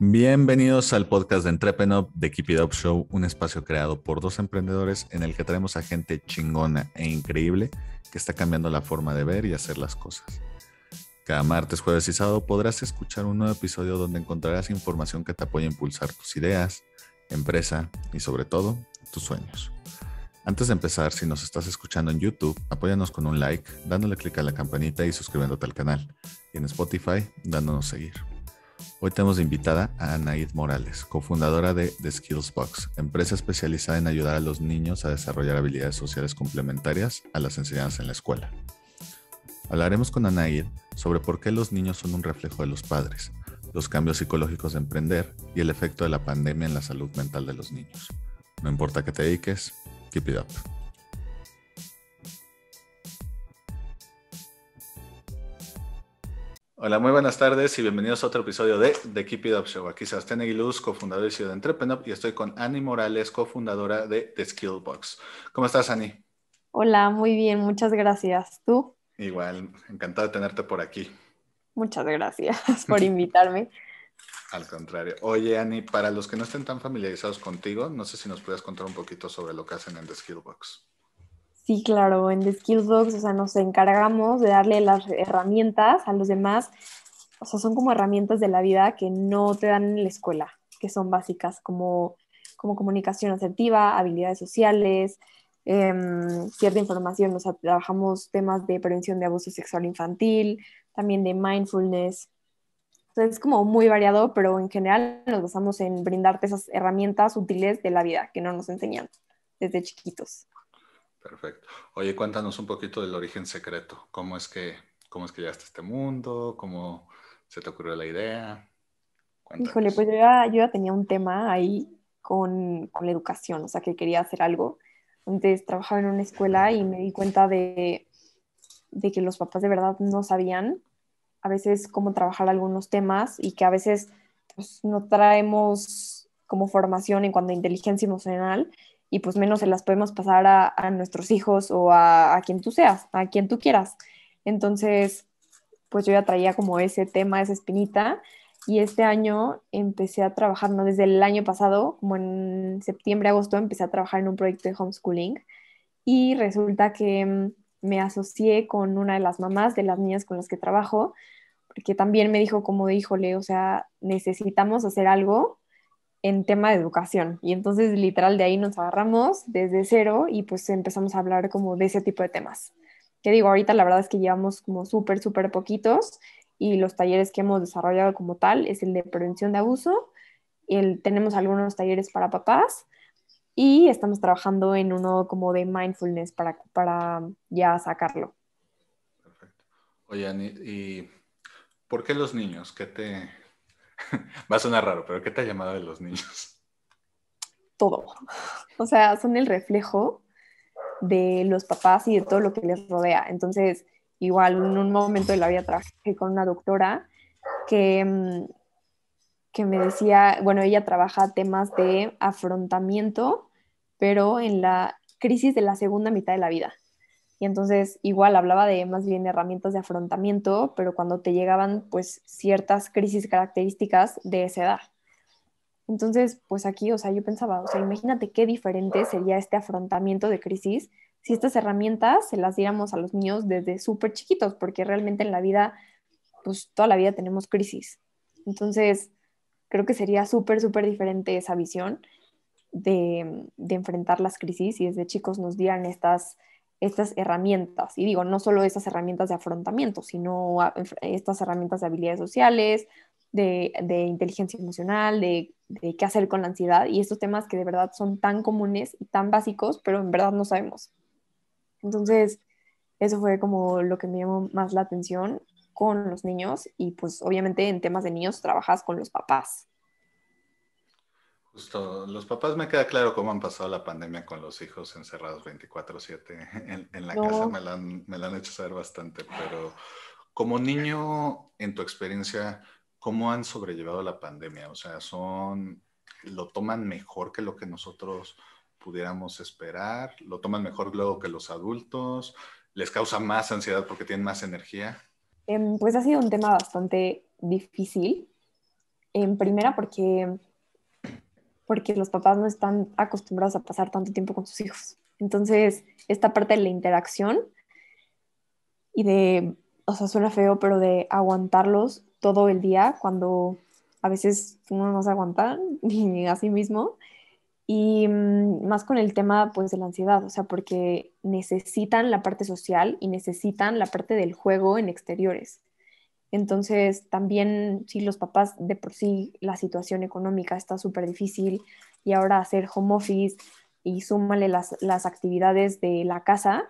Bienvenidos al podcast de entrepenop de Keep It Up Show, un espacio creado por dos emprendedores en el que traemos a gente chingona e increíble que está cambiando la forma de ver y hacer las cosas. Cada martes, jueves y sábado podrás escuchar un nuevo episodio donde encontrarás información que te apoya a impulsar tus ideas, empresa y sobre todo tus sueños. Antes de empezar, si nos estás escuchando en YouTube, apóyanos con un like, dándole clic a la campanita y suscribiéndote al canal. Y en Spotify, dándonos seguir. Hoy tenemos invitada a Anaid Morales, cofundadora de The Skills Box, empresa especializada en ayudar a los niños a desarrollar habilidades sociales complementarias a las enseñanzas en la escuela. Hablaremos con Anaid sobre por qué los niños son un reflejo de los padres, los cambios psicológicos de emprender y el efecto de la pandemia en la salud mental de los niños. No importa que te dediques, keep it up. Hola, muy buenas tardes y bienvenidos a otro episodio de The Keep It Up Show. Aquí Sebastián Aguiluz, cofundador y CEO de Entrepreneur, y estoy con Annie Morales, cofundadora de The Skillbox. ¿Cómo estás, Annie? Hola, muy bien, muchas gracias. ¿Tú? Igual, encantado de tenerte por aquí. Muchas gracias por invitarme. Al contrario. Oye, Annie, para los que no estén tan familiarizados contigo, no sé si nos puedes contar un poquito sobre lo que hacen en The Skillbox. Sí, claro, en The Skills Box, o sea, nos encargamos de darle las herramientas a los demás. O sea, son como herramientas de la vida que no te dan en la escuela, que son básicas, como, como comunicación asertiva, habilidades sociales, em, cierta información. O sea, trabajamos temas de prevención de abuso sexual infantil, también de mindfulness. entonces es como muy variado, pero en general nos basamos en brindarte esas herramientas útiles de la vida que no nos enseñan desde chiquitos. Perfecto. Oye, cuéntanos un poquito del origen secreto. ¿Cómo es que, cómo es que llegaste a este mundo? ¿Cómo se te ocurrió la idea? Híjole, pues yo ya, tenía un tema ahí con, con la educación, o sea, que quería hacer algo. Entonces, trabajaba en una escuela y me di cuenta de, de que los papás de verdad no sabían a veces cómo trabajar algunos temas y que a veces pues, no traemos como formación en cuanto a inteligencia emocional y pues menos se las podemos pasar a, nuestros hijos o a, quien tú seas, a quien tú quieras. Entonces, pues yo ya traía como ese tema, esa espinita, y este año empecé a trabajar, no desde el año pasado, como en septiembre, agosto, empecé a trabajar en un proyecto de homeschooling y resulta que mm, me asocié con una de las mamás de las niñas con las que trabajo, porque también me dijo como, híjole, o sea, necesitamos hacer algo en tema de educación. Y entonces literal de ahí nos agarramos desde cero y pues empezamos a hablar como de ese tipo de temas. Que digo, ahorita la verdad es que llevamos como súper, súper poquitos y los talleres que hemos desarrollado como tal es el de prevención de abuso, el, tenemos algunos talleres para papás y estamos trabajando en uno como de mindfulness para, para ya sacarlo. Perfecto. Oye, ¿y por qué los niños? ¿Qué te, Va a sonar raro, pero ¿qué te ha llamado de los niños? Todo. O sea, son el reflejo de los papás y de todo lo que les rodea. Entonces, igual en un momento de la vida trabajé con una doctora que, mm, que me decía, bueno, ella trabaja temas de afrontamiento, pero en la crisis de la segunda mitad de la vida. Y entonces igual hablaba de más bien herramientas de afrontamiento, pero cuando te llegaban pues ciertas crisis características de esa edad. Entonces, pues aquí, o sea, yo pensaba, o sea, imagínate qué diferente sería este afrontamiento de crisis si estas herramientas se las diéramos a los niños desde súper chiquitos, porque realmente en la vida, pues toda la vida tenemos crisis. Entonces, creo que sería súper, súper diferente esa visión de, de enfrentar las crisis y desde chicos nos dieran estas estas herramientas. Y digo, no solo estas herramientas de afrontamiento, sino estas herramientas de habilidades sociales, de, inteligencia emocional, de, de, qué hacer con la ansiedad y estos temas que de verdad son tan comunes y tan básicos, pero en verdad no sabemos. Entonces, eso fue como lo que me llamó más la atención con los niños y pues obviamente en temas de niños trabajas con los papás los papás me queda claro cómo han pasado la pandemia con los hijos encerrados 24/7 en, la casa, me la, han, me han hecho saber bastante, pero como niño, en tu experiencia, ¿cómo han sobrellevado la pandemia? O sea, son, ¿lo toman mejor que lo que nosotros pudiéramos esperar? ¿Lo toman mejor luego que los adultos? ¿Les causa más ansiedad porque tienen más energía? Em, pues ha sido un tema bastante difícil. En primera porque porque los papás no están acostumbrados a pasar tanto tiempo con sus hijos. Entonces, esta parte de la interacción y de, o sea, suena feo, pero de aguantarlos todo el día cuando a veces uno no se aguanta ni a sí mismo. Y mm, más con el tema pues de la ansiedad, o sea, porque necesitan la parte social y necesitan la parte del juego en exteriores. Entonces, también si los papás de por sí la situación económica está súper difícil y ahora hacer home office y súmale las, actividades de la casa,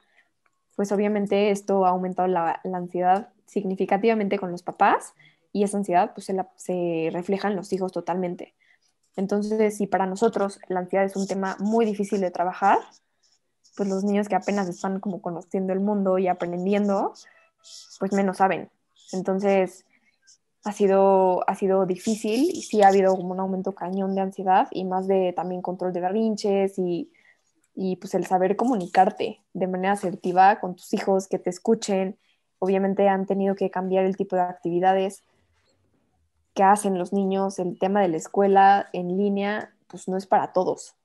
pues obviamente esto ha aumentado la, ansiedad significativamente con los papás y esa ansiedad pues, se, se refleja en los hijos totalmente. Entonces, si para nosotros la ansiedad es un tema muy difícil de trabajar, pues los niños que apenas están como conociendo el mundo y aprendiendo, pues menos saben. Entonces, ha sido, ha sido difícil y sí ha habido como un aumento cañón de ansiedad y más de también control de garrinches y, y pues el saber comunicarte de manera asertiva con tus hijos, que te escuchen. Obviamente han tenido que cambiar el tipo de actividades que hacen los niños, el tema de la escuela en línea, pues no es para todos.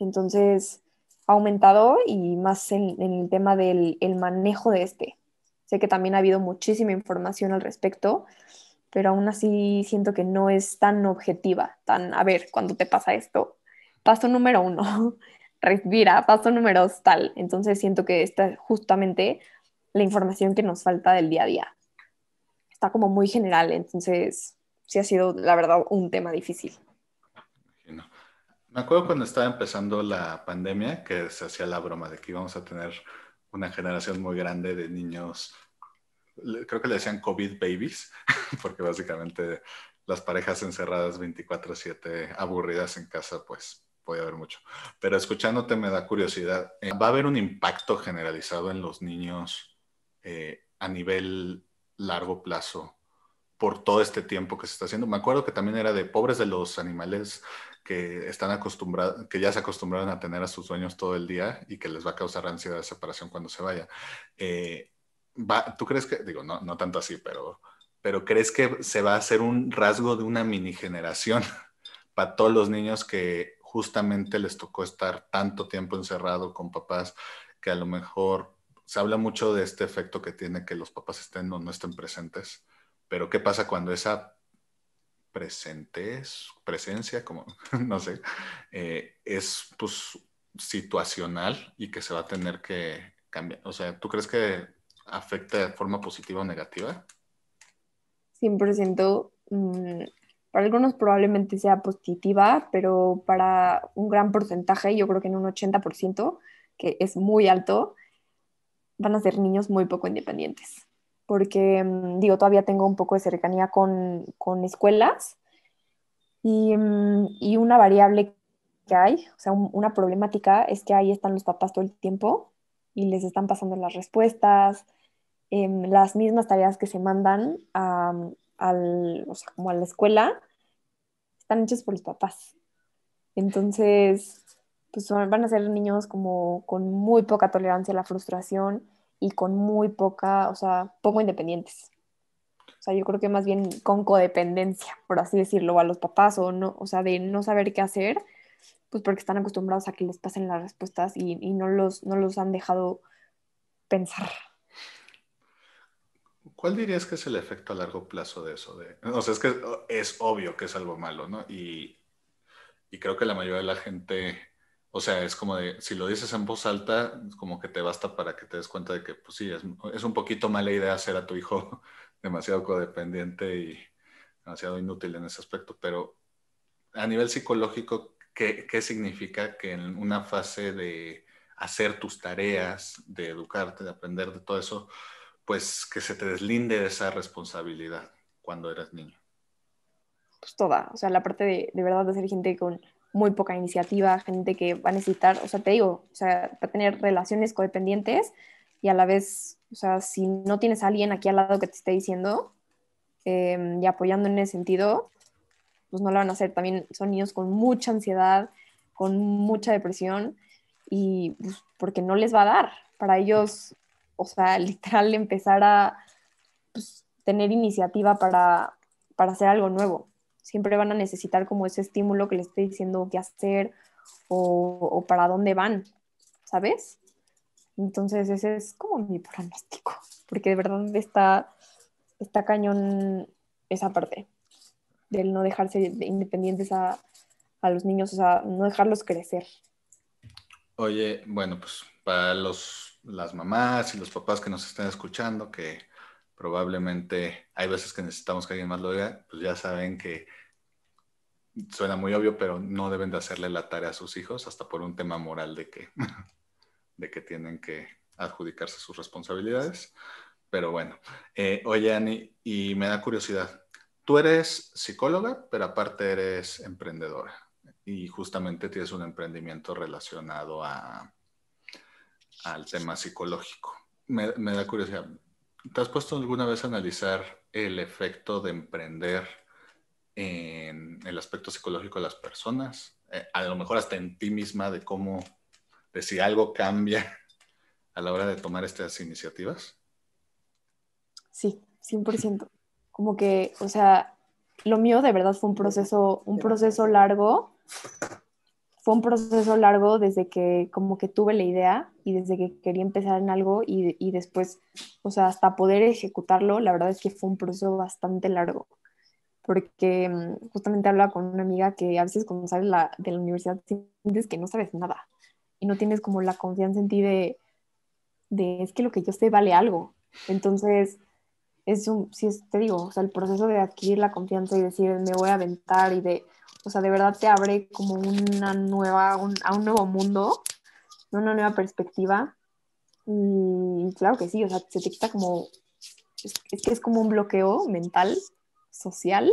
Entonces, ha aumentado y más en, el tema del el manejo de este, Sé que también ha habido muchísima información al respecto, pero aún así siento que no es tan objetiva, tan, a ver, cuando te pasa esto, paso número uno, respira, paso número dos, tal. Entonces siento que esta es justamente la información que nos falta del día a día. Está como muy general, entonces sí ha sido, la verdad, un tema difícil. Me acuerdo cuando estaba empezando la pandemia que se hacía la broma de que íbamos a tener una generación muy grande de niños, creo que le decían COVID babies, porque básicamente las parejas encerradas 24/7, aburridas en casa, pues puede haber mucho. Pero escuchándote me da curiosidad, eh, ¿va a haber un impacto generalizado en los niños eh, a nivel largo plazo por todo este tiempo que se está haciendo? Me acuerdo que también era de pobres de los animales que están acostumbrados, que ya se acostumbraron a tener a sus dueños todo el día y que les va a causar ansiedad de separación cuando se vaya. Eh, ¿Tú crees que, digo, no, no tanto así, pero, pero crees que se va a hacer un rasgo de una mini generación para todos los niños que justamente les tocó estar tanto tiempo encerrado con papás que a lo mejor se habla mucho de este efecto que tiene que los papás estén o no estén presentes, pero ¿qué pasa cuando esa presentes, presencia, como no sé, eh, es pues situacional y que se va a tener que cambiar. O sea, ¿tú crees que afecta de forma positiva o negativa? 100%. Mm, para algunos probablemente sea positiva, pero para un gran porcentaje, yo creo que en un 80%, que es muy alto, van a ser niños muy poco independientes porque, mm, digo, todavía tengo un poco de cercanía con, escuelas mm, y, una variable que hay, o sea, una problemática es que ahí están los papás todo el tiempo y les están pasando las respuestas, em, las mismas tareas que se mandan a, mm, al, como a la escuela, están hechas por los papás. Entonces, pues van a ser niños como con muy poca tolerancia a la frustración y con muy poca, o sea, poco independientes. O sea, yo creo que más bien con codependencia, por así decirlo, a los papás o no, o sea, de no saber qué hacer, pues porque están acostumbrados a que les pasen las respuestas y, no, los, no los han dejado pensar. ¿Cuál dirías que es el efecto a largo plazo de eso? De, o sea, es que es obvio que es algo malo, ¿no? Y, y creo que la mayoría de la gente o sea, es como de, si lo dices en voz alta, como que te basta para que te des cuenta de que, pues sí, es, un poquito mala idea hacer a tu hijo demasiado codependiente y demasiado inútil en ese aspecto, pero a nivel psicológico, ¿qué, qué significa que en una fase de hacer tus tareas, de educarte, de aprender de todo eso, pues que se te deslinde de esa responsabilidad cuando eras niño? Pues toda, o sea, la parte de, de verdad de ser gente con muy poca iniciativa, gente que va a necesitar, o sea, te digo, o sea, va a tener relaciones codependientes y a la vez, o sea, si no tienes a alguien aquí al lado que te esté diciendo em, y apoyando en ese sentido, pues no lo van a hacer. También son niños con mucha ansiedad, con mucha depresión y pues, porque no les va a dar para ellos, o sea, literal empezar a pues, tener iniciativa para hacer algo nuevo siempre van a necesitar como ese estímulo que les esté diciendo qué hacer o, para dónde van, ¿sabes? Entonces ese es como mi pronóstico, porque de verdad está, cañón esa parte del no dejarse independientes a, los niños, o sea, no dejarlos crecer. Oye, bueno, pues para los, las mamás y los papás que nos estén escuchando, que probablemente hay veces que necesitamos que alguien más lo diga, pues ya saben que suena muy obvio, pero no deben de hacerle la tarea a sus hijos hasta por un tema moral de que, de que tienen que adjudicarse sus responsabilidades. Pero bueno, eh, oye Ani, y me da curiosidad, tú eres psicóloga, pero aparte eres emprendedora y justamente tienes un emprendimiento relacionado a, al tema psicológico. Me, me da curiosidad, ¿te has puesto alguna vez a analizar el efecto de emprender en el aspecto psicológico de las personas, eh, a lo mejor hasta en ti misma de cómo, de si algo cambia a la hora de tomar estas iniciativas? Sí, 100%. Como que, o sea, lo mío de verdad fue un proceso, un proceso largo. Fue un proceso largo desde que como que tuve la idea y desde que quería empezar en algo y, y después, o sea, hasta poder ejecutarlo, la verdad es que fue un proceso bastante largo porque mm, justamente hablaba con una amiga que a veces cuando sales de la universidad sientes que no sabes nada y no tienes como la confianza en ti de, es que lo que yo sé vale algo. Entonces, es un, si te digo, o sea, el proceso de adquirir la confianza y decir me voy a aventar y de, o sea, de verdad te abre como una nueva, a un nuevo mundo, una nueva perspectiva. Y claro que sí, o sea, se te quita como, es, es que es como un bloqueo mental social,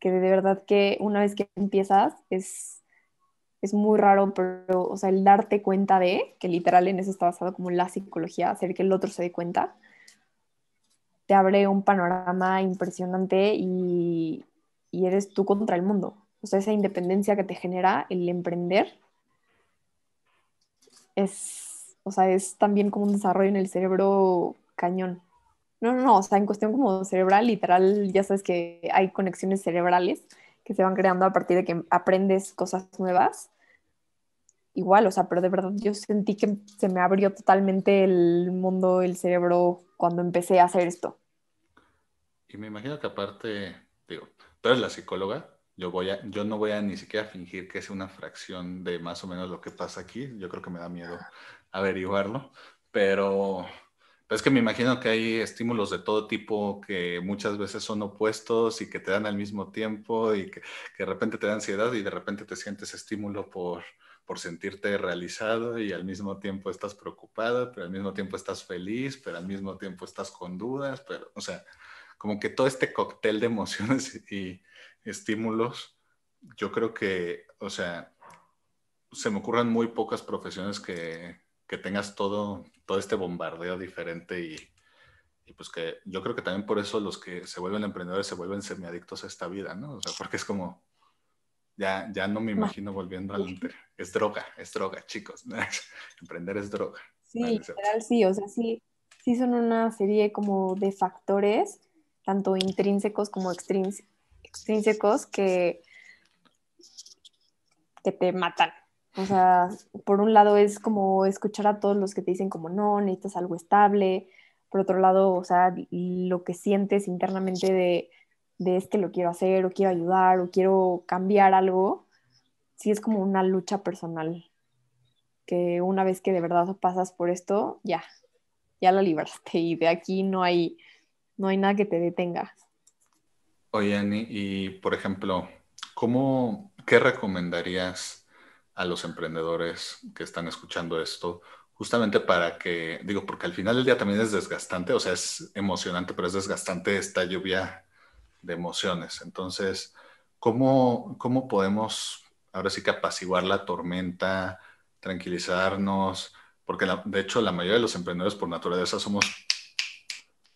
que de verdad que una vez que empiezas es, es muy raro, pero, o sea, el darte cuenta de, que literal en eso está basado como la psicología, hacer que el otro se dé cuenta, te abre un panorama impresionante y, eres tú contra el mundo. O sea, esa independencia que te genera el emprender o sea, es también como un desarrollo en el cerebro cañón. No, no, no, o sea, en cuestión como cerebral, literal, ya sabes que hay conexiones cerebrales que se van creando a partir de que aprendes cosas nuevas. Igual, o sea, pero de verdad yo sentí que se me abrió totalmente el mundo, el cerebro, cuando empecé a hacer esto. Y me imagino que aparte, digo, tú eres la psicóloga, yo, voy yo no voy a ni siquiera fingir que es una fracción de más o menos lo que pasa aquí, yo creo que me da miedo averiguarlo, pero pues es que me imagino que hay estímulos de todo tipo que muchas veces son opuestos y que te dan al mismo tiempo y que, de repente te da ansiedad y de repente te sientes estímulo por, por sentirte realizado y al mismo tiempo estás preocupado, pero al mismo tiempo estás feliz, pero al mismo tiempo estás con dudas, pero, o sea, como que todo este cóctel de emociones y estímulos, yo creo que, o sea, se me ocurren muy pocas profesiones que, que tengas todo todo este bombardeo diferente y, pues que yo creo que también por eso los que se vuelven emprendedores se vuelven semiadictos a esta vida, ¿no? O sea, porque es como, ya, ya no me imagino volviendo al inter Es droga, es droga, chicos. Emprender es droga. Sí, sí, o sea, sí, sí son una serie como de factores, tanto intrínsecos como extrínsecos, que, que te matan, o sea, por un lado es como escuchar a todos los que te dicen como no, necesitas algo estable. Por otro lado, o sea, lo que sientes internamente de, es que lo quiero hacer o quiero ayudar o quiero cambiar algo, sí es como una lucha personal. Que una vez que de verdad pasas por esto, ya, ya la libraste y de aquí no hay, no hay nada que te detenga. Oye, Ani, y por ejemplo, ¿cómo, qué recomendarías a los emprendedores que están escuchando esto, justamente para que, digo, porque al final del día también es desgastante, o sea, es emocionante, pero es desgastante esta lluvia de emociones. Entonces, ¿cómo, cómo podemos ahora sí que apaciguar la tormenta, tranquilizarnos? Porque de hecho la mayoría de los emprendedores por naturaleza somos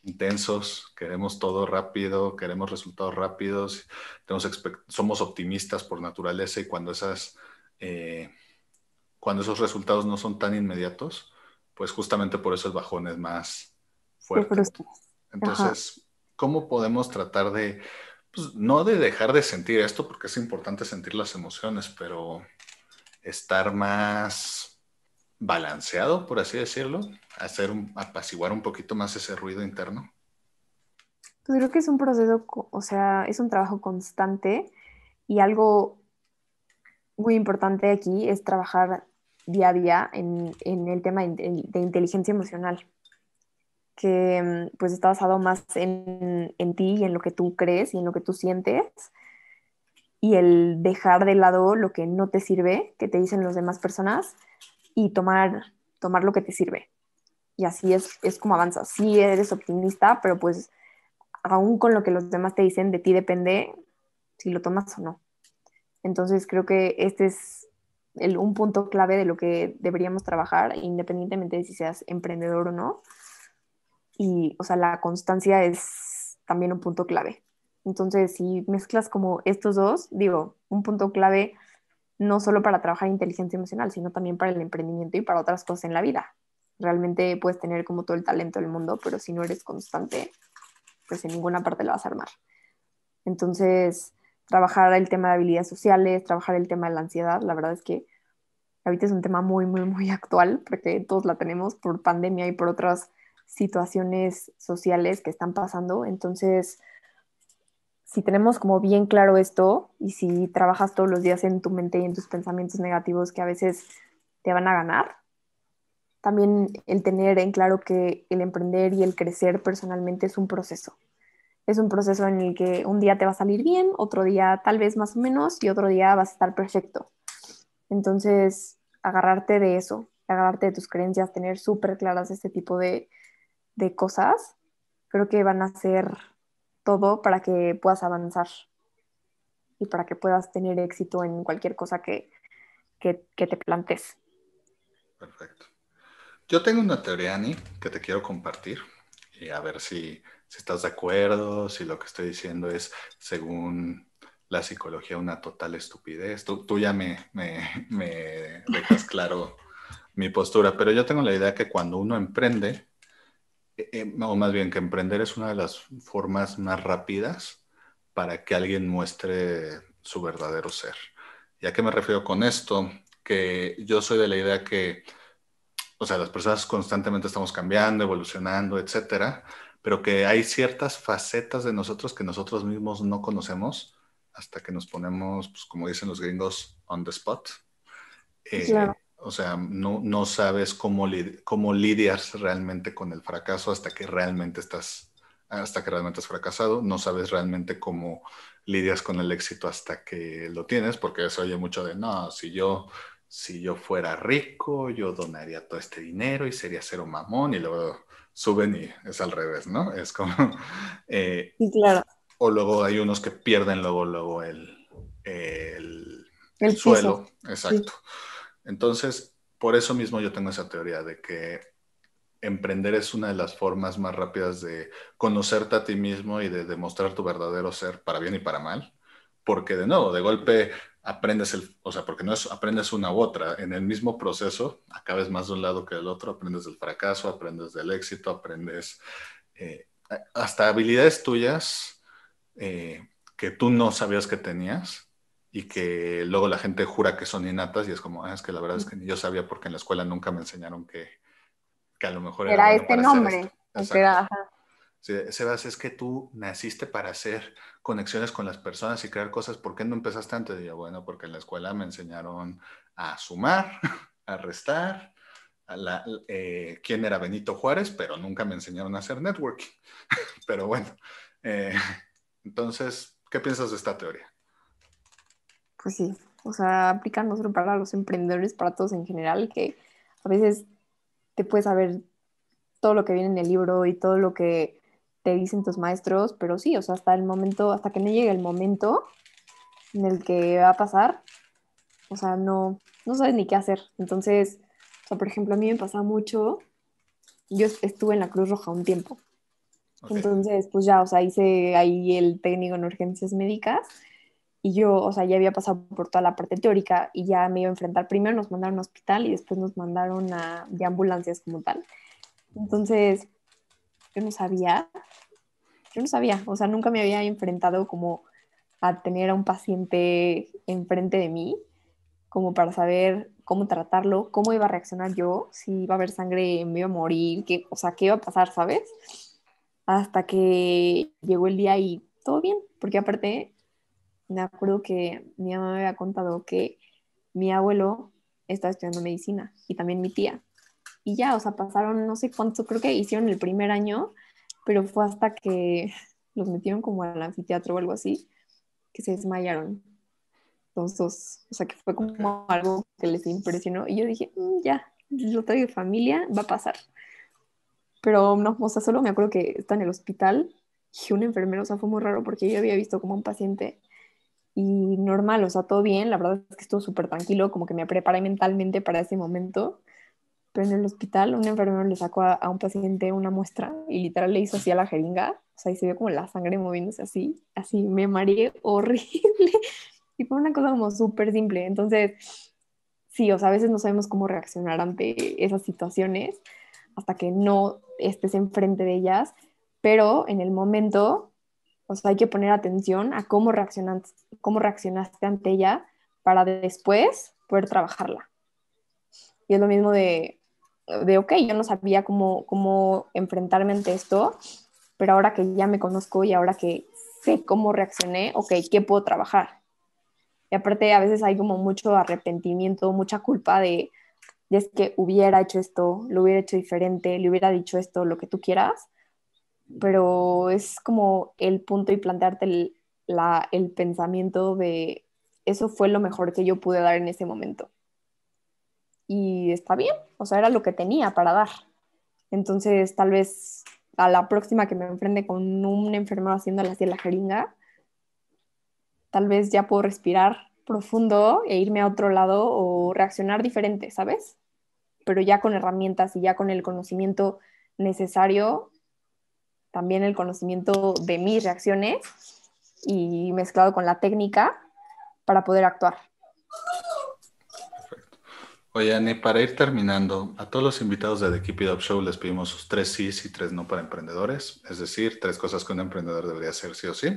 intensos, queremos todo rápido, queremos resultados rápidos, tenemos somos optimistas por naturaleza y cuando esas eh, cuando esos resultados no son tan inmediatos, pues justamente por eso el bajón es más fuerte. Entonces, ¿cómo podemos tratar de, pues, no de dejar de sentir esto, porque es importante sentir las emociones, pero estar más balanceado, por así decirlo, hacer apaciguar un poquito más ese ruido interno? Pues creo que es un proceso, o sea, es un trabajo constante y algo muy importante aquí es trabajar día a día en, el tema de, inteligencia emocional, que mm, pues está basado más en, ti y en lo que tú crees y en lo que tú sientes, y el dejar de lado lo que no te sirve, que te dicen las demás personas, y tomar, tomar lo que te sirve. Y así es, es como avanzas. si eres optimista, pero pues aún con lo que los demás te dicen, de ti depende si lo tomas o no. Entonces creo que este es un punto clave de lo que deberíamos trabajar, independientemente de si seas emprendedor o no. Y, o sea, la constancia es también un punto clave. Entonces, si mezclas como estos dos, digo, un punto clave no solo para trabajar inteligencia emocional, sino también para el emprendimiento y para otras cosas en la vida. Realmente puedes tener como todo el talento del mundo, pero si no eres constante, pues en ninguna parte lo vas a armar. Entonces, trabajar el tema de habilidades sociales, trabajar el tema de la ansiedad. La verdad es que ahorita es un tema muy, muy, muy actual porque todos la tenemos por pandemia y por otras situaciones sociales que están pasando. Entonces, si tenemos como bien claro esto y si trabajas todos los días en tu mente y en tus pensamientos negativos que a veces te van a ganar, también el tener en claro que el emprender y el crecer personalmente es un proceso es un proceso en el que un día te va a salir bien, otro día tal vez más o menos y otro día vas a estar perfecto. Entonces, agarrarte de eso, agarrarte de tus creencias, tener súper claras este tipo de, cosas, creo que van a ser todo para que puedas avanzar y para que puedas tener éxito en cualquier cosa que, te plantes. Perfecto. Yo tengo una teoría, Ani, que te quiero compartir y a ver si si estás de acuerdo, si lo que estoy diciendo es según la psicología una total estupidez. Tú, ya me, me, dejas claro mi postura, pero yo tengo la idea que cuando uno emprende, eh, eh, o más bien que emprender es una de las formas más rápidas para que alguien muestre su verdadero ser. ¿Y a qué me refiero con esto? Que yo soy de la idea que, o sea, las personas constantemente estamos cambiando, evolucionando, etcétera, pero que hay ciertas facetas de nosotros que nosotros mismos no conocemos hasta que nos ponemos, pues, como dicen los gringos, on the spot. Eh, o sea, no, no sabes cómo, cómo lidiar realmente con el fracaso hasta que realmente estás, hasta que realmente has fracasado. No sabes realmente cómo lidias con el éxito hasta que lo tienes, porque se oye mucho de, no, si yo si yo fuera rico, yo donaría todo este dinero y sería cero mamón y luego suben y es al revés, ¿no? Es como... Eh, claro. O luego hay unos que pierden luego, el, el, suelo. Exacto. Entonces, por eso mismo yo tengo esa teoría de que emprender es una de las formas más rápidas de conocerte a ti mismo y de demostrar tu verdadero ser para bien y para mal. Porque de nuevo, de golpe aprendes el, o sea, porque no es aprendes una u otra, en el mismo proceso acabes más de un lado que del otro, aprendes del fracaso, aprendes del éxito, aprendes eh, hasta habilidades tuyas eh, que tú no sabías que tenías y que luego la gente jura que son innatas y es como, ah, es que la verdad es que yo sabía porque en la escuela nunca me enseñaron que, a lo mejor era, este nombre. Sebas, es que tú naciste para hacer conexiones con las personas y crear cosas. ¿Por qué no empezaste antes? Y bueno, porque en la escuela me enseñaron a sumar, a restar, a eh, quién era Benito Juárez, pero nunca me enseñaron a hacer networking. pero bueno, eh, entonces, ¿qué piensas de esta teoría? Pues sí, o sea, aplica para los emprendedores, para todos en general, que a veces te puedes saber todo lo que viene en el libro y todo lo que te dicen tus maestros, pero sí, o sea, hasta el momento, hasta que no llegue el momento en el que va a pasar, o sea, no, no sabes ni qué hacer. Entonces, o sea, por ejemplo, a mí me pasa mucho, yo estuve en la Cruz Roja un tiempo. Entonces, pues ya, o sea, hice ahí el técnico en urgencias médicas y yo, o sea, ya había pasado por toda la parte teórica y ya me iba a enfrentar. Primero nos mandaron a hospital y después nos mandaron a, de ambulancias como tal. Entonces, yo no sabía, yo no sabía, o sea, nunca me había enfrentado como a tener a un paciente enfrente de mí, como para saber cómo tratarlo, cómo iba a reaccionar yo, si iba a haber sangre, me iba a morir, o sea, qué iba a pasar, ¿sabes? Hasta que llegó el día y todo bien, porque aparte me acuerdo que mi mamá me había contado que mi abuelo estaba estudiando medicina y también mi tía y ya, o sea, pasaron no sé cuánto, creo que hicieron el primer año, pero fue hasta que los metieron como al anfiteatro o algo así, que se desmayaron. Entonces, o sea, que fue como algo que les impresionó y yo dije, mm, ya, lo traigo familia, va a pasar. Pero no, o sea, solo me acuerdo que está en el hospital y un enfermero, o sea, fue muy raro porque yo había visto como un paciente y normal, o sea, todo bien, la verdad es que estuvo súper tranquilo, como que me preparé mentalmente para ese momento pero en el hospital, un enfermero le sacó a, un paciente una muestra y literal le hizo así a la jeringa. O sea, y se vio como la sangre moviéndose así. Así me mareé horrible. Y fue una cosa como súper simple. Entonces, sí, o sea, a veces no sabemos cómo reaccionar ante esas situaciones hasta que no estés enfrente de ellas. Pero en el momento, o sea, hay que poner atención a cómo, reaccionaste, cómo reaccionaste ante ella para después poder trabajarla. Y es lo mismo de, de, ok, yo no sabía cómo, enfrentarme ante esto, pero ahora que ya me conozco y ahora que sé cómo reaccioné, ok, ¿qué puedo trabajar? Y aparte a veces hay como mucho arrepentimiento, mucha culpa de, es que hubiera hecho esto, lo hubiera hecho diferente, le hubiera dicho esto, lo que tú quieras, pero es como el punto y plantearte el pensamiento de eso fue lo mejor que yo pude dar en ese momento y está bien, o sea, era lo que tenía para dar. Entonces, tal vez a la próxima que me enfrente con un enfermero haciendo las la jeringa, tal vez ya puedo respirar profundo e irme a otro lado o reaccionar diferente, ¿sabes? Pero ya con herramientas y ya con el conocimiento necesario, también el conocimiento de mis reacciones y mezclado con la técnica para poder actuar. Oye, Ani, para ir terminando, a todos los invitados de The Keep It Up Show les pedimos sus tres sí y tres no para emprendedores, es decir, tres cosas que un emprendedor debería hacer sí o sí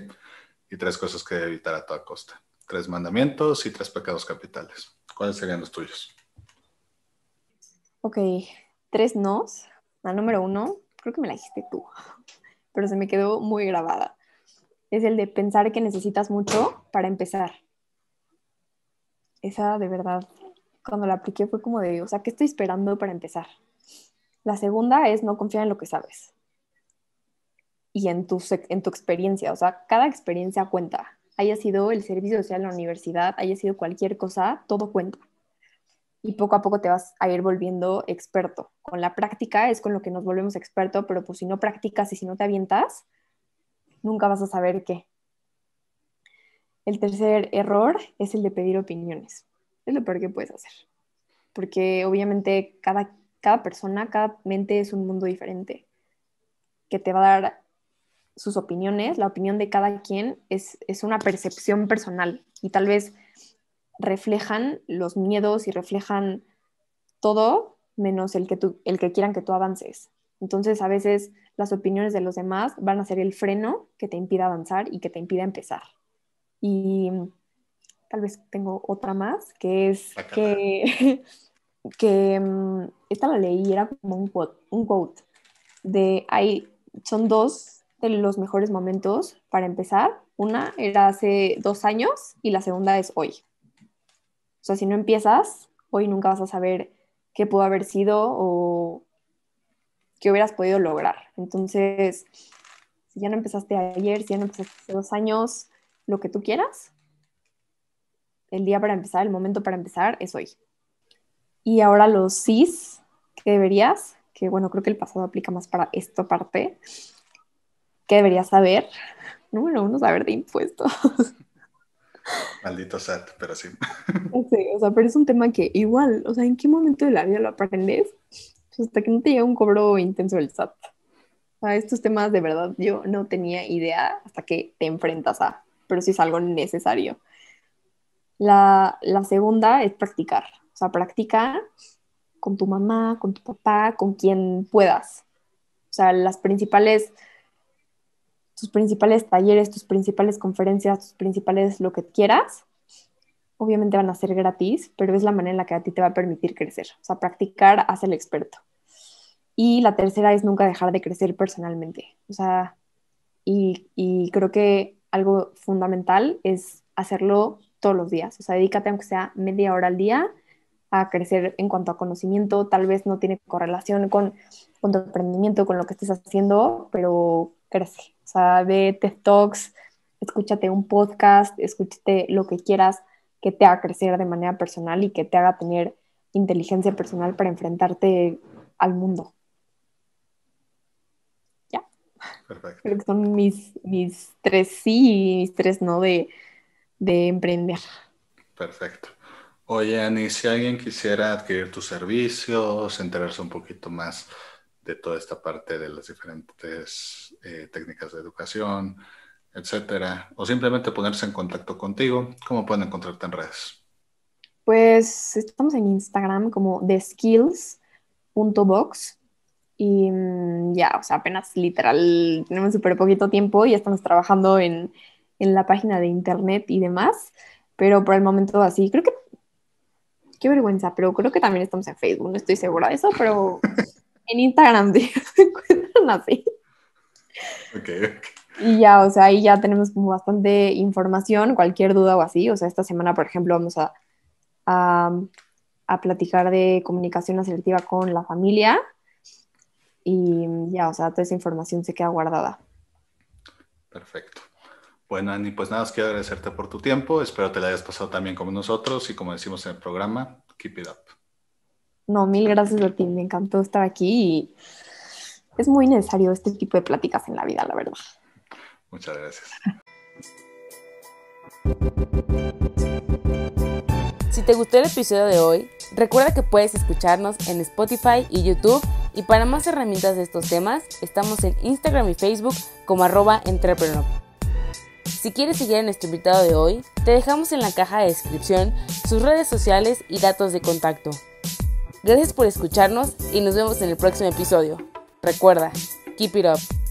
y tres cosas que debe evitar a toda costa. Tres mandamientos y tres pecados capitales. ¿Cuáles serían los tuyos? Ok, tres nos. La número uno, creo que me la dijiste tú, pero se me quedó muy grabada. Es el de pensar que necesitas mucho para empezar. Esa de verdad cuando la apliqué fue como de, o sea, ¿qué estoy esperando para empezar? La segunda es no confiar en lo que sabes y en tu, en tu experiencia, o sea, cada experiencia cuenta, haya sido el servicio social en la universidad, haya sido cualquier cosa, todo cuenta. Y poco a poco te vas a ir volviendo experto. Con la práctica es con lo que nos volvemos experto, pero pues si no practicas y si no te avientas, nunca vas a saber qué. El tercer error es el de pedir opiniones. Es lo peor que puedes hacer. Porque obviamente cada, cada persona, cada mente es un mundo diferente que te va a dar sus opiniones, la opinión de cada quien es, es una percepción personal y tal vez reflejan los miedos y reflejan todo menos el que, tú, el que quieran que tú avances. Entonces a veces las opiniones de los demás van a ser el freno que te impida avanzar y que te impida empezar. Y tal vez tengo otra más, que es que, que mm, esta la leí, era como un quote, un quote de ahí, son dos de los mejores momentos para empezar. Una era hace dos años y la segunda es hoy. O sea, si no empiezas, hoy nunca vas a saber qué pudo haber sido o qué hubieras podido lograr. Entonces, si ya no empezaste ayer, si ya no empezaste hace dos años, lo que tú quieras, el día para empezar, el momento para empezar es hoy. Y ahora los sís que deberías, que bueno, creo que el pasado aplica más para esta parte, ¿Qué deberías saber. Número uno, saber de impuestos. Maldito SAT, pero sí. Sí, o sea, pero es un tema que igual, o sea, ¿en qué momento de la vida lo aprendes? Pues hasta que no te llega un cobro intenso del SAT. a estos temas de verdad yo no tenía idea hasta que te enfrentas a, pero sí es algo necesario. La, segunda es practicar. O sea, practica con tu mamá, con tu papá, con quien puedas. O sea, las principales, tus principales talleres, tus principales conferencias, tus principales lo que quieras, obviamente van a ser gratis, pero es la manera en la que a ti te va a permitir crecer. O sea, practicar hace el experto. Y la tercera es nunca dejar de crecer personalmente. O sea, y, y creo que algo fundamental es hacerlo todos los días. O sea, dedícate aunque sea media hora al día a crecer en cuanto a conocimiento. Tal vez no tiene correlación con, tu emprendimiento, con lo que estés haciendo, pero crece. O sea, ve TED Talks, escúchate un podcast, escúchate lo que quieras que te haga crecer de manera personal y que te haga tener inteligencia personal para enfrentarte al mundo. Ya. Perfecto. Creo que son mis, mis tres sí y mis tres no de, de emprender. Perfecto. Oye, Ani, si alguien quisiera adquirir tus servicios, enterarse un poquito más de toda esta parte de las diferentes eh, técnicas de educación, etcétera, o simplemente ponerse en contacto contigo, ¿cómo pueden encontrarte en redes? Pues estamos en Instagram como theskills.box y mm, ya, o sea, apenas literal, tenemos súper poquito tiempo y estamos trabajando en en la página de internet y demás, pero por el momento así, creo que, qué vergüenza, pero creo que también estamos en Facebook, no estoy segura de eso, pero en Instagram se así. Y ya, o sea, ahí ya tenemos como bastante información, cualquier duda o así, o sea, esta semana, por ejemplo, vamos a, a, a platicar de comunicación asertiva con la familia y ya, o sea, toda esa información se queda guardada. Perfecto. Bueno, Ani, pues nada, os quiero agradecerte por tu tiempo. Espero te la hayas pasado también como nosotros y como decimos en el programa, keep it up. No, mil gracias a ti, me encantó estar aquí y es muy necesario este tipo de pláticas en la vida, la verdad. Muchas gracias. Si te gustó el episodio de hoy, recuerda que puedes escucharnos en Spotify y YouTube y para más herramientas de estos temas estamos en Instagram y Facebook como arroba entrepreneur. Si quieres seguir a nuestro invitado de hoy, te dejamos en la caja de descripción sus redes sociales y datos de contacto. Gracias por escucharnos y nos vemos en el próximo episodio. Recuerda, keep it up.